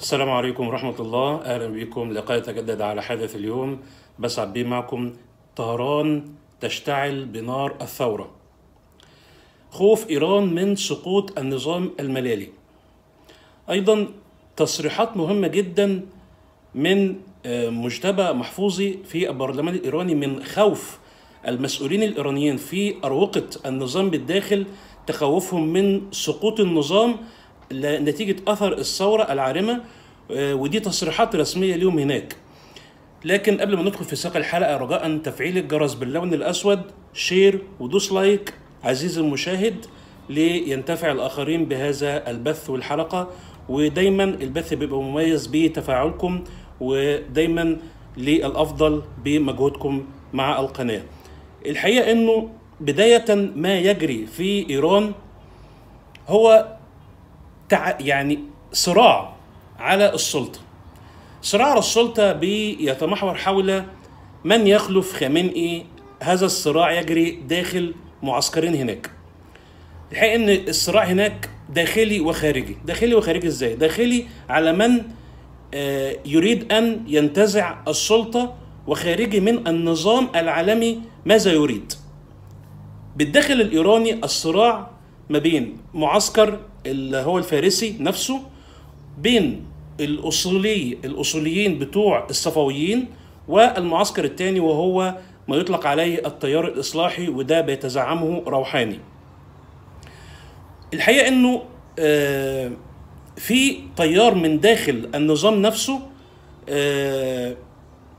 السلام عليكم ورحمة الله أهلا بكم لقاء يتجدد على حدث اليوم بسعد بيه معكم طهران تشتعل بنار الثورة خوف إيران من سقوط النظام الملالي أيضا تصريحات مهمة جدا من آه، مجتبى محفوظي في البرلمان الإيراني من خوف المسؤولين الإيرانيين في أروقة النظام بالداخل تخوفهم من سقوط النظام نتيجه اثر الثوره العارمه آه، ودي تصريحات رسميه ليهم هناك لكن قبل ما ندخل في سياق الحلقه رجاء تفعيل الجرس باللون الاسود شير ودوس لايك عزيزي المشاهد لينتفع الاخرين بهذا البث والحلقه ودايما البث بيبقى مميز بتفاعلكم ودايما للافضل بمجهودكم مع القناه الحقيقه انه بدايه ما يجري في ايران هو تع... يعني صراع على السلطة صراع على السلطة بيتمحور حول من يخلف خامنئي هذا الصراع يجري داخل معسكرين هناك الحقيقة ان الصراع هناك داخلي وخارجي داخلي وخارجي ازاي داخلي على من آه، يريد ان ينتزع السلطه وخارجي من النظام العالمي ماذا يريد بالداخل الايراني الصراع ما بين معسكر اللي هو الفارسي نفسه بين الاصولي الاصوليين بتوع الصفويين والمعسكر الثاني وهو ما يطلق عليه التيار الاصلاحي وده بيتزعمه روحاني الحقيقه انه آه، في تيار من داخل النظام نفسه آه،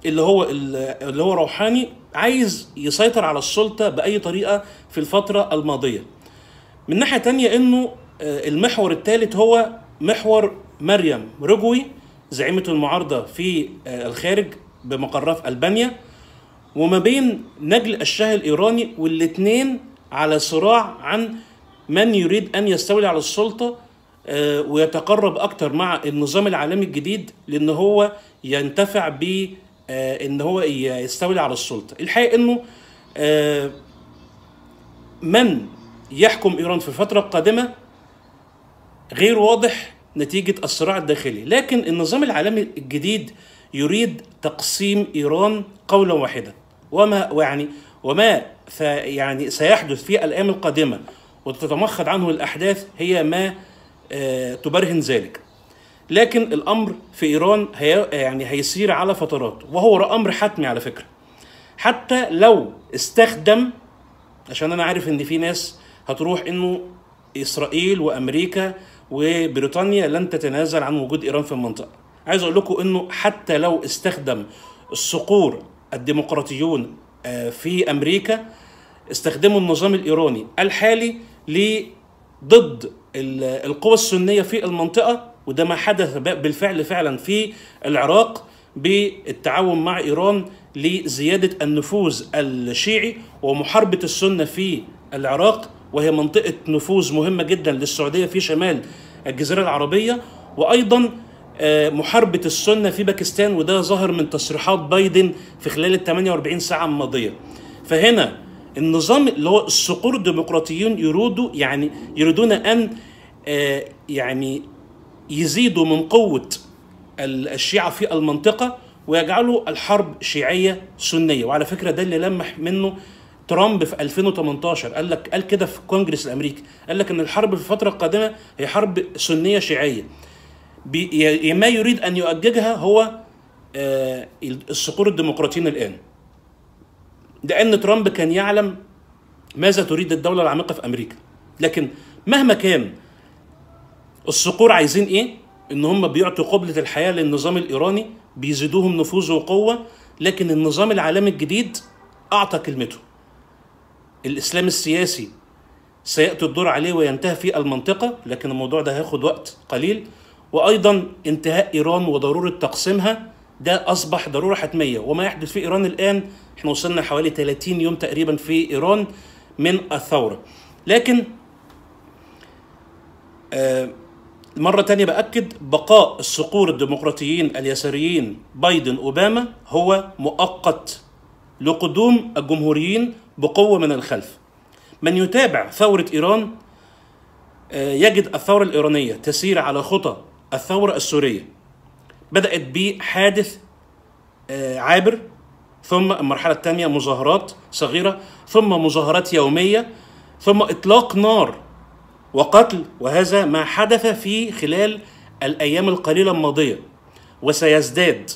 اللي هو اللي هو روحاني عايز يسيطر على السلطه باي طريقه في الفتره الماضيه من ناحيه تانية انه آه، المحور الثالث هو محور مريم رجوي زعيمه المعارضه في آه، الخارج بمقرها في البانيا وما بين نجل الشاه الايراني والاثنين على صراع عن من يريد ان يستولي على السلطه آه، ويتقرب اكتر مع النظام العالمي الجديد لان هو ينتفع ب ان هو يستولي على السلطه الحقيقه انه من يحكم إيران في الفترة القادمة غير واضح نتيجة الصراع الداخلي لكن النظام العالمي الجديد يريد تقسيم إيران قولا واحدا وما يعني وما يعني سيحدث في الأيام القادمة وتتمخض عنه الأحداث هي ما آه، تبرهن ذلك لكن الأمر في إيران هي يعني هيسير على فترات وهو أمر حتمي على فكرة حتى لو استخدم عشان أنا عارف إن في ناس هتروح انه اسرائيل وامريكا وبريطانيا لن تتنازل عن وجود ايران في المنطقه عايز اقول لكم انه حتى لو استخدم الصقور الديمقراطيون آه، في امريكا استخدموا النظام الايراني الحالي ضد القوى السنيه في المنطقه وده ما حدث بالفعل فعلا في العراق بالتعاون مع ايران لزياده النفوذ الشيعي ومحاربه السنه في العراق وهي منطقة نفوذ مهمة جدا للسعودية في شمال الجزيرة العربية وأيضا آه، محاربة السنة في باكستان وده ظهر من تصريحات بايدن في خلال ال 48 ساعة الماضية فهنا النظام اللي هو الصقور الديمقراطيين يريدوا يعني يريدون أن آه، يعني يزيدوا من قوة الشيعة في المنطقة ويجعلوا الحرب شيعية سنية وعلى فكرة ده اللي لمح منه ترامب في 2018 قال لك قال كده في الكونجرس الامريكي قال لك ان الحرب في الفتره القادمه هي حرب سنيه شيعيه ما يريد ان يؤججها هو آه، الصقور الديمقراطيين الان لان ترامب كان يعلم ماذا تريد الدوله العميقه في امريكا لكن مهما كان الصقور عايزين ايه ان هم بيعطوا قبله الحياه للنظام الايراني بيزيدوهم نفوذ وقوه لكن النظام العالمي الجديد اعطى كلمته الاسلام السياسي سياتي الدور عليه وينتهي في المنطقه لكن الموضوع ده هياخد وقت قليل وايضا انتهاء ايران وضروره تقسيمها ده اصبح ضروره حتميه وما يحدث في ايران الان احنا وصلنا حوالي 30 يوم تقريبا في ايران من الثوره لكن آه مرة تانية بأكد بقاء الصقور الديمقراطيين اليساريين بايدن أوباما هو مؤقت لقدوم الجمهوريين بقوه من الخلف من يتابع ثوره ايران آه، يجد الثوره الايرانيه تسير على خطى الثوره السوريه بدات بحادث آه، عابر ثم المرحله الثانيه مظاهرات صغيره ثم مظاهرات يوميه ثم اطلاق نار وقتل وهذا ما حدث في خلال الايام القليله الماضيه وسيزداد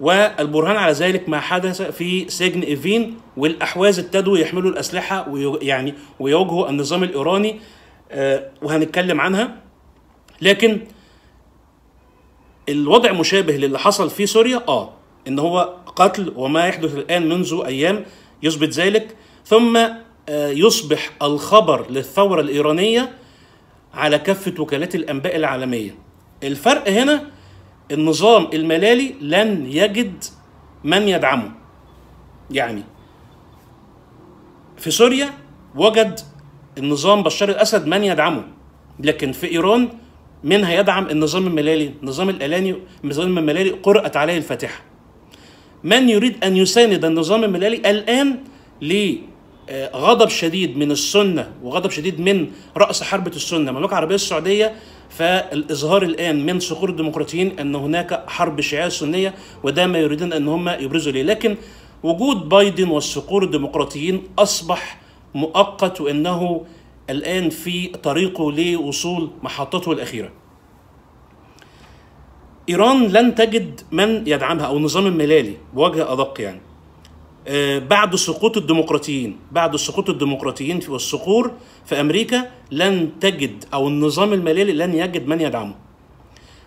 والبرهان على ذلك ما حدث في سجن إيفين والأحواز ابتدوا يحملوا الأسلحة ويعني ويواجهوا النظام الإيراني آه، وهنتكلم عنها لكن الوضع مشابه للي حصل في سوريا اه ان هو قتل وما يحدث الان منذ ايام يثبت ذلك ثم آه، يصبح الخبر للثوره الايرانيه على كافه وكالات الانباء العالميه الفرق هنا النظام الملالي لن يجد من يدعمه يعني في سوريا وجد النظام بشار الاسد من يدعمه لكن في ايران من هيدعم النظام الملالي النظام الالاني النظام الملالي قرات عليه الفاتحه من يريد ان يساند النظام الملالي الان لغضب آه، شديد من السنه وغضب شديد من راس حربه السنه المملكه العربيه السعوديه فالإظهار الآن من صقور الديمقراطيين أن هناك حرب شيعية سنية وده ما يريدون أن هم يبرزوا ليه لكن وجود بايدن والصقور الديمقراطيين أصبح مؤقت وأنه الآن في طريقه لوصول محطته الأخيرة إيران لن تجد من يدعمها أو النظام الملالي بوجه أدق يعني آه، بعد سقوط الديمقراطيين بعد سقوط الديمقراطيين والصقور في امريكا لن تجد او النظام المالي لن يجد من يدعمه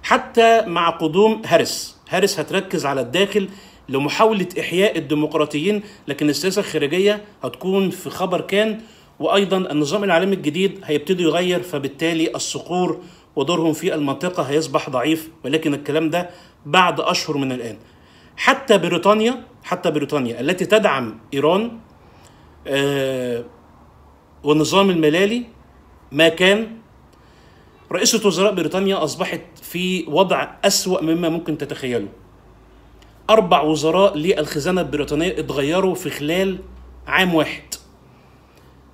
حتى مع قدوم هارس هارس هتركز على الداخل لمحاولة إحياء الديمقراطيين لكن السياسة الخارجية هتكون في خبر كان وأيضا النظام العالمي الجديد هيبتدي يغير فبالتالي الصقور ودورهم في المنطقة هيصبح ضعيف ولكن الكلام ده بعد أشهر من الآن حتى بريطانيا حتى بريطانيا التي تدعم إيران آه، والنظام الملالي ما كان رئيسة وزراء بريطانيا أصبحت في وضع أسوأ مما ممكن تتخيله أربع وزراء للخزانة البريطانية اتغيروا في خلال عام واحد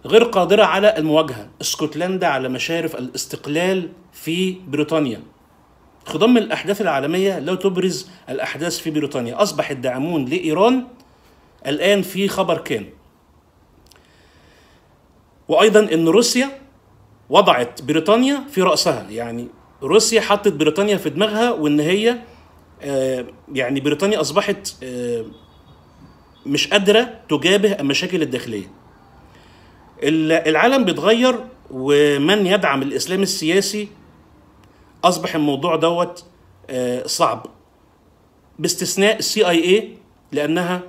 غير قادرة على المواجهة اسكتلندا على مشارف الاستقلال في بريطانيا خضم الأحداث العالمية لو تبرز الأحداث في بريطانيا أصبح الداعمون لإيران الآن في خبر كان وأيضا أن روسيا وضعت بريطانيا في رأسها يعني روسيا حطت بريطانيا في دماغها وان هي آه، يعني بريطانيا اصبحت آه، مش قادره تجابه المشاكل الداخليه العالم بيتغير ومن يدعم الاسلام السياسي اصبح الموضوع دوت آه، صعب باستثناء السي اي اي لانها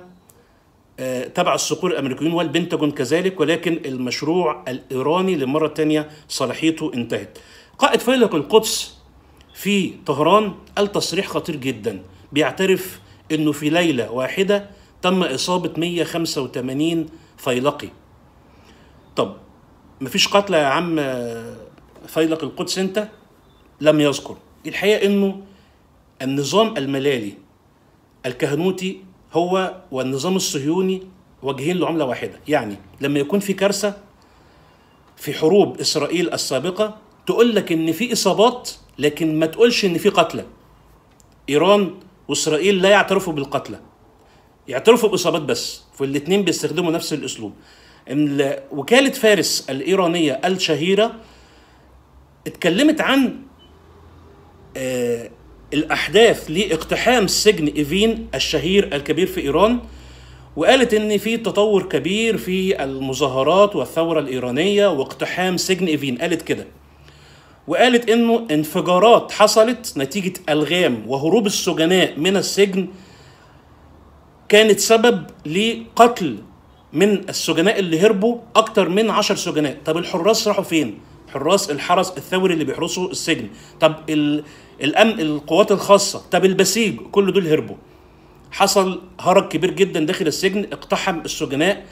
آه، تبع الصقور الامريكيين والبنتاجون كذلك ولكن المشروع الايراني للمره الثانيه صلاحيته انتهت. قائد فيلق القدس في طهران قال تصريح خطير جدا بيعترف انه في ليله واحده تم اصابه 185 فيلقي. طب مفيش قتلى يا عم آه، فيلق القدس انت؟ لم يذكر الحقيقة أنه النظام الملالي الكهنوتي هو والنظام الصهيوني وجهين لعملة واحدة يعني لما يكون في كارثة في حروب إسرائيل السابقة تقول لك إن في إصابات لكن ما تقولش إن في قتلى إيران وإسرائيل لا يعترفوا بالقتلى يعترفوا بإصابات بس فالاثنين بيستخدموا نفس الأسلوب وكالة فارس الإيرانية الشهيرة اتكلمت عن آه، الأحداث لاقتحام سجن إيفين الشهير الكبير في إيران وقالت ان في تطور كبير في المظاهرات والثوره الايرانيه واقتحام سجن ايفين قالت كده وقالت انه انفجارات حصلت نتيجه الغام وهروب السجناء من السجن كانت سبب لقتل من السجناء اللي هربوا اكتر من عشر سجناء طب الحراس راحوا فين حراس الحرس الثوري اللي بيحرسوا السجن طب ال... الامن القوات الخاصه طب البسيج كل دول هربوا حصل هرج كبير جدا داخل السجن اقتحم السجناء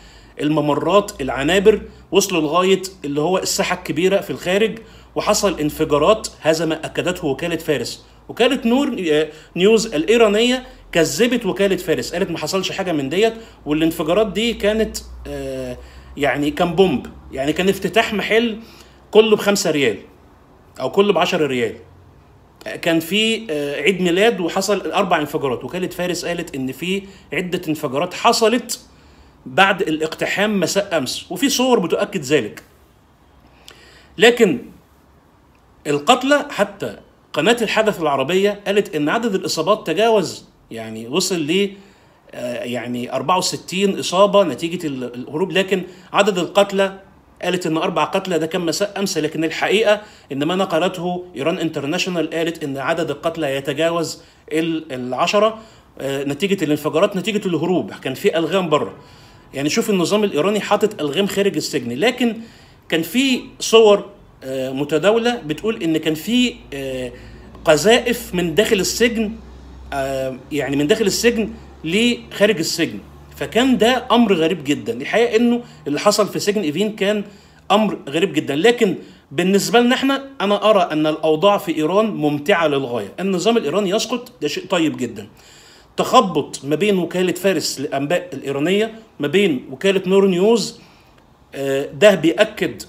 الممرات العنابر وصلوا لغايه اللي هو الساحه الكبيره في الخارج وحصل انفجارات هذا ما اكدته وكاله فارس وكاله نور نيوز الايرانيه كذبت وكاله فارس قالت ما حصلش حاجه من ديت والانفجارات دي كانت آه، يعني كان بومب يعني كان افتتاح محل كله بخمسة ريال او كله ب 10 ريال كان في آه، عيد ميلاد وحصل اربع انفجارات وكاله فارس قالت ان في عده انفجارات حصلت بعد الاقتحام مساء امس وفي صور بتؤكد ذلك لكن القتلى حتى قناه الحدث العربيه قالت ان عدد الاصابات تجاوز يعني وصل ل آه، يعني 64 اصابه نتيجه الهروب لكن عدد القتلى قالت ان اربع قتلى ده كان مساء امس لكن الحقيقه ان ما نقلته ايران انترناشونال قالت ان عدد القتلى يتجاوز العشرة آه، نتيجه الانفجارات نتيجه الهروب كان في الغام بره يعني شوف النظام الايراني حاطط الغام خارج السجن لكن كان في صور آه، متداوله بتقول ان كان في آه، قذائف من داخل السجن يعني من داخل السجن لخارج السجن فكان ده امر غريب جدا الحقيقه انه اللي حصل في سجن ايفين كان امر غريب جدا لكن بالنسبه لنا احنا انا ارى ان الاوضاع في ايران ممتعه للغايه النظام الايراني يسقط ده شيء طيب جدا تخبط ما بين وكاله فارس للانباء الايرانيه ما بين وكاله نور نيوز آه، ده بياكد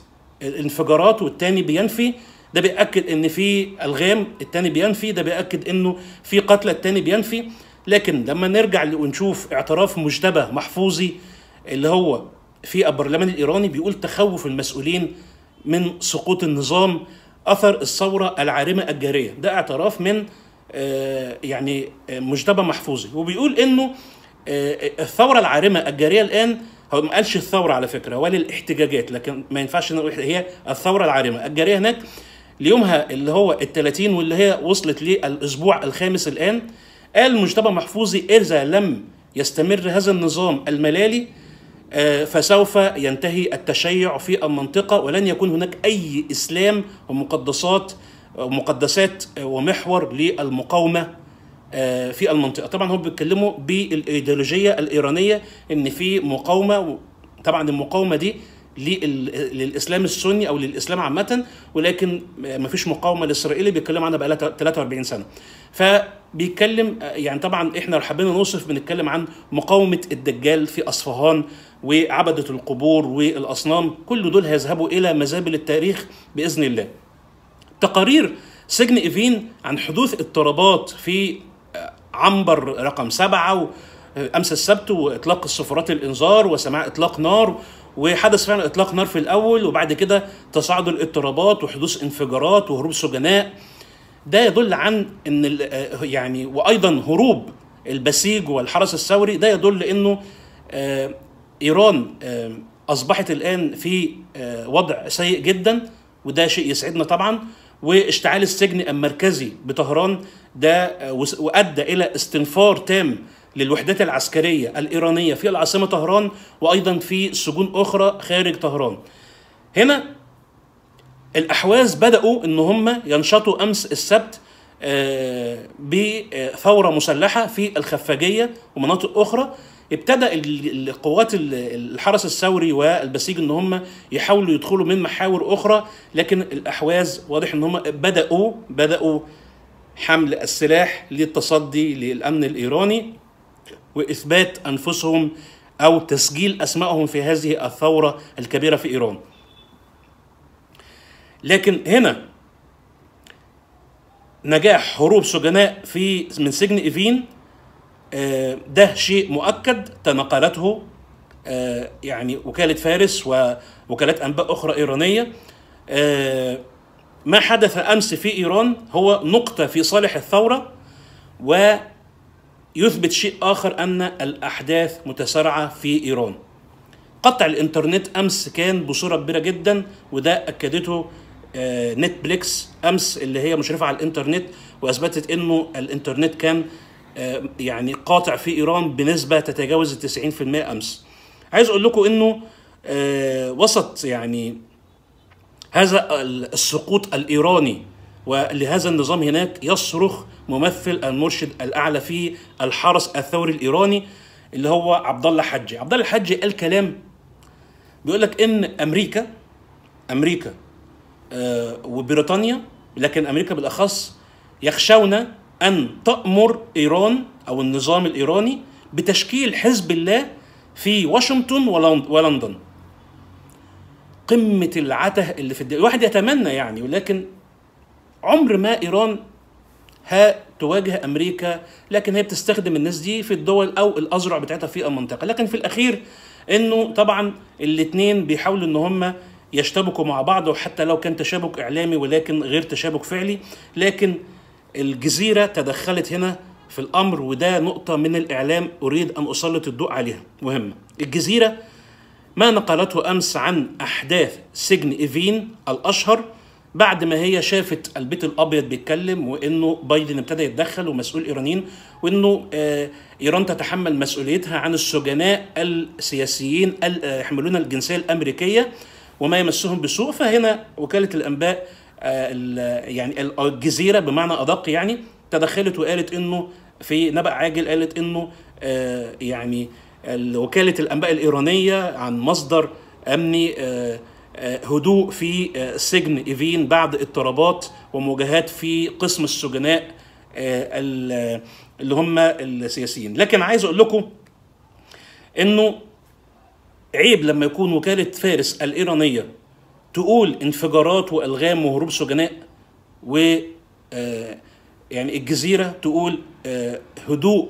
الانفجارات والتاني بينفي ده بياكد ان في الغام التاني بينفي ده بياكد انه في قتلى التاني بينفي لكن لما نرجع ونشوف اعتراف مشتبه محفوظي اللي هو في البرلمان الايراني بيقول تخوف المسؤولين من سقوط النظام اثر الثوره العارمه الجاريه ده اعتراف من آه، يعني آه، مجتبى محفوظي وبيقول انه آه، الثوره العارمه الجاريه الان هو ما قالش الثوره على فكره ولا الاحتجاجات لكن ما ينفعش نقول هي الثوره العارمه الجاريه هناك ليومها اللي هو ال 30 واللي هي وصلت للاسبوع الخامس الان قال مجتبى محفوظي إذا لم يستمر هذا النظام الملالي آه، فسوف ينتهي التشيع في المنطقة ولن يكون هناك أي إسلام ومقدسات ومقدسات آه، ومحور للمقاومة آه، في المنطقة طبعا هم بيتكلموا بالإيديولوجية الإيرانية إن في مقاومة طبعا المقاومة دي للاسلام السني او للاسلام عامه ولكن مفيش مقاومه لإسرائيلي بيتكلموا عنها بقى 43 سنه فبيتكلم يعني طبعا احنا لو حبينا نوصف بنتكلم عن مقاومه الدجال في اصفهان وعبده القبور والاصنام كل دول هيذهبوا الى مزابل التاريخ باذن الله تقارير سجن ايفين عن حدوث اضطرابات في آه، عنبر رقم سبعة آه، امس السبت واطلاق السفرات الانذار وسماع اطلاق نار وحدث فعلا اطلاق نار في الاول وبعد كده تصاعد الاضطرابات وحدوث انفجارات وهروب سجناء ده يدل عن ان آه، يعني وايضا هروب البسيج والحرس الثوري ده يدل انه آه، ايران آه، اصبحت الان في وضع سيء جدا وده شيء يسعدنا طبعا واشتعال السجن المركزي بطهران ده وادى الى استنفار تام للوحدات العسكريه الايرانيه في العاصمه طهران وايضا في سجون اخرى خارج طهران هنا الاحواز بداوا ان هم ينشطوا امس السبت آه، بثوره مسلحه في الخفاجيه ومناطق اخرى ابتدى القوات الحرس الثوري والبسيج ان هم يحاولوا يدخلوا من محاور اخرى لكن الاحواز واضح ان هم بداوا بداوا حمل السلاح للتصدي للامن الايراني واثبات انفسهم او تسجيل اسمائهم في هذه الثوره الكبيره في ايران لكن هنا نجاح هروب سجناء في من سجن ايفين آه، ده شيء مؤكد تنقلته آه، يعني وكالة فارس ووكالات أنباء أخرى إيرانية آه، ما حدث أمس في إيران هو نقطة في صالح الثورة ويثبت شيء آخر أن الأحداث متسارعة في إيران قطع الإنترنت أمس كان بصورة كبيرة جدا وده أكدته نتفليكس آه، امس اللي هي مشرفه على الانترنت واثبتت انه الانترنت كان آه، يعني قاطع في ايران بنسبه تتجاوز ال 90% امس. عايز اقول لكم انه آه، وسط يعني هذا السقوط الايراني ولهذا النظام هناك يصرخ ممثل المرشد الاعلى في الحرس الثوري الايراني اللي هو عبد الله حجي، عبد الله حجي قال كلام بيقول لك ان امريكا امريكا آه، وبريطانيا لكن امريكا بالاخص يخشون ان تامر ايران او النظام الايراني بتشكيل حزب الله في واشنطن ولندن قمه العته اللي في الدنيا الواحد يتمنى يعني ولكن عمر ما ايران ها تواجه امريكا لكن هي بتستخدم الناس دي في الدول او الاذرع بتاعتها في المنطقه لكن في الاخير انه طبعا الاثنين بيحاولوا ان هم يشتبكوا مع بعض وحتى لو كان تشابك إعلامي ولكن غير تشابك فعلي لكن الجزيرة تدخلت هنا في الأمر وده نقطة من الإعلام أريد أن أسلط الضوء عليها مهمة الجزيرة ما نقلته أمس عن أحداث سجن إيفين الأشهر بعد ما هي شافت البيت الابيض بيتكلم وانه بايدن ابتدى يتدخل ومسؤول ايرانيين وانه آه، ايران تتحمل مسؤوليتها عن السجناء السياسيين آه، يحملون الجنسيه الامريكيه وما يمسهم بسوء فهنا وكاله الانباء آه، يعني الجزيره بمعنى ادق يعني تدخلت وقالت انه في نبأ عاجل قالت انه آه، يعني وكاله الانباء الايرانيه عن مصدر امني آه، هدوء في سجن ايفين بعد اضطرابات ومواجهات في قسم السجناء اللي هم السياسيين لكن عايز اقول لكم انه عيب لما يكون وكالة فارس الإيرانية تقول انفجارات وألغام وهروب سجناء و آه، يعني الجزيرة تقول آه، هدوء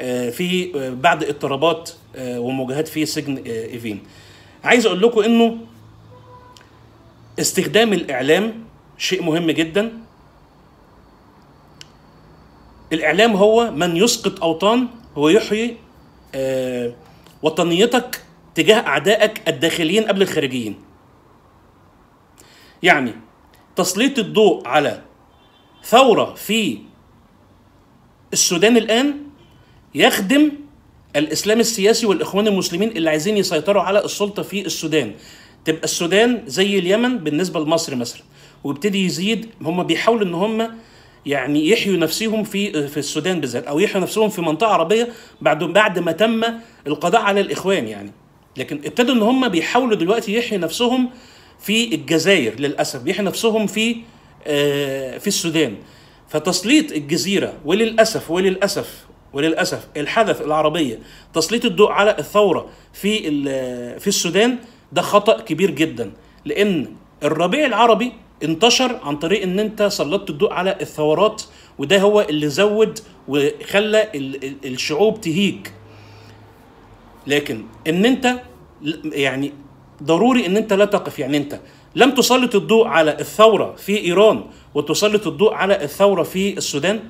آه، في بعد اضطرابات ومواجهات في سجن ايفين عايز اقول لكم انه استخدام الاعلام شيء مهم جدا الاعلام هو من يسقط اوطان ويحيي وطنيتك تجاه أعدائك الداخليين قبل الخارجيين يعني تسليط الضوء على ثورة في السودان الآن يخدم الإسلام السياسي والإخوان المسلمين اللي عايزين يسيطروا على السلطة في السودان تبقى السودان زي اليمن بالنسبة لمصر مثلا ويبتدي يزيد هم بيحاولوا ان هم يعني يحيوا نفسهم في في السودان بالذات او يحيوا نفسهم في منطقه عربيه بعد بعد ما تم القضاء على الاخوان يعني لكن ابتدوا ان هم بيحاولوا دلوقتي يحيوا نفسهم في الجزائر للاسف بيحيوا نفسهم في آه، في السودان فتسليط الجزيره وللاسف وللاسف وللاسف الحدث العربيه تسليط الضوء على الثوره في آه، في السودان ده خطا كبير جدا لان الربيع العربي انتشر عن طريق ان انت سلطت الضوء على الثورات وده هو اللي زود وخلى الشعوب تهيج لكن ان انت يعني ضروري ان انت لا تقف يعني انت لم تسلط الضوء على الثوره في ايران وتسلط الضوء على الثوره في السودان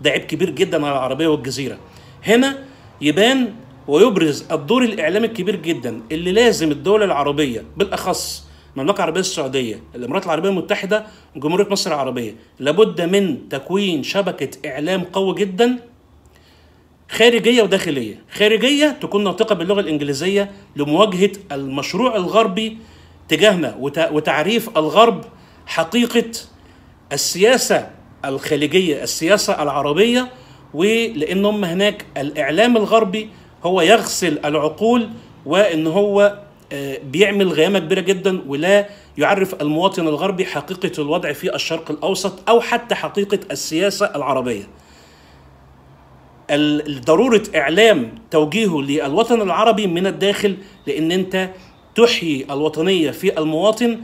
ده عيب كبير جدا على العربيه والجزيره هنا يبان ويبرز الدور الاعلامي الكبير جدا اللي لازم الدول العربيه بالاخص المملكه العربيه السعوديه الامارات العربيه المتحده جمهوريه مصر العربيه لابد من تكوين شبكه اعلام قوي جدا خارجية وداخلية خارجية تكون ناطقة باللغة الإنجليزية لمواجهة المشروع الغربي تجاهنا وتعريف الغرب حقيقة السياسة الخليجية السياسة العربية ولأن هم هناك الإعلام الغربي هو يغسل العقول وإن هو آه، بيعمل غيامة كبيرة جدا ولا يعرف المواطن الغربي حقيقة الوضع في الشرق الأوسط أو حتى حقيقة السياسة العربية ضروره اعلام توجيهه للوطن العربي من الداخل لان انت تحيي الوطنيه في المواطن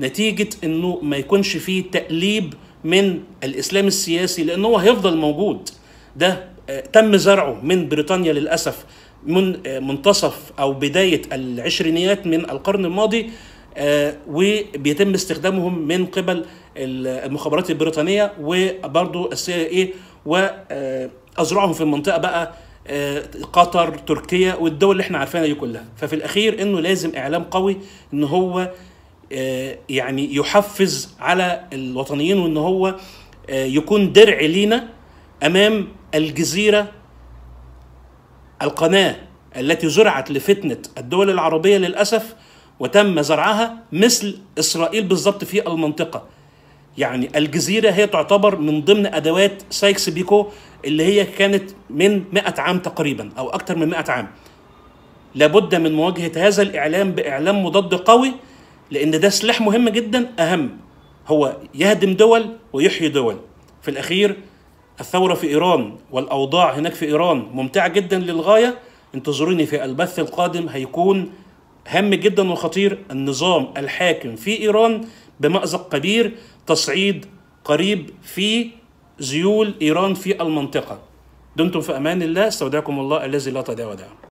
نتيجه انه ما يكونش فيه تقليب من الاسلام السياسي لان هو هيفضل موجود ده آه، تم زرعه من بريطانيا للاسف من آه، منتصف او بدايه العشرينيات من القرن الماضي آه، وبيتم استخدامهم من قبل المخابرات البريطانيه وبرضه السي اي و ازرعهم في المنطقه بقى آه، قطر تركيا والدول اللي احنا عارفينها دي كلها ففي الاخير انه لازم اعلام قوي ان هو آه، يعني يحفز على الوطنيين وان هو آه، يكون درع لينا امام الجزيره القناه التي زرعت لفتنه الدول العربيه للاسف وتم زرعها مثل اسرائيل بالظبط في المنطقه يعني الجزيره هي تعتبر من ضمن ادوات سايكس بيكو اللي هي كانت من 100 عام تقريبا او اكثر من 100 عام لابد من مواجهه هذا الاعلام باعلام مضاد قوي لان ده سلاح مهم جدا اهم هو يهدم دول ويحيي دول في الاخير الثوره في ايران والاوضاع هناك في ايران ممتعه جدا للغايه انتظروني في البث القادم هيكون هام جدا وخطير النظام الحاكم في ايران بمأزق كبير تصعيد قريب في زيول إيران في المنطقة دمتم في أمان الله استودعكم الله الذي لا تداوى دعوه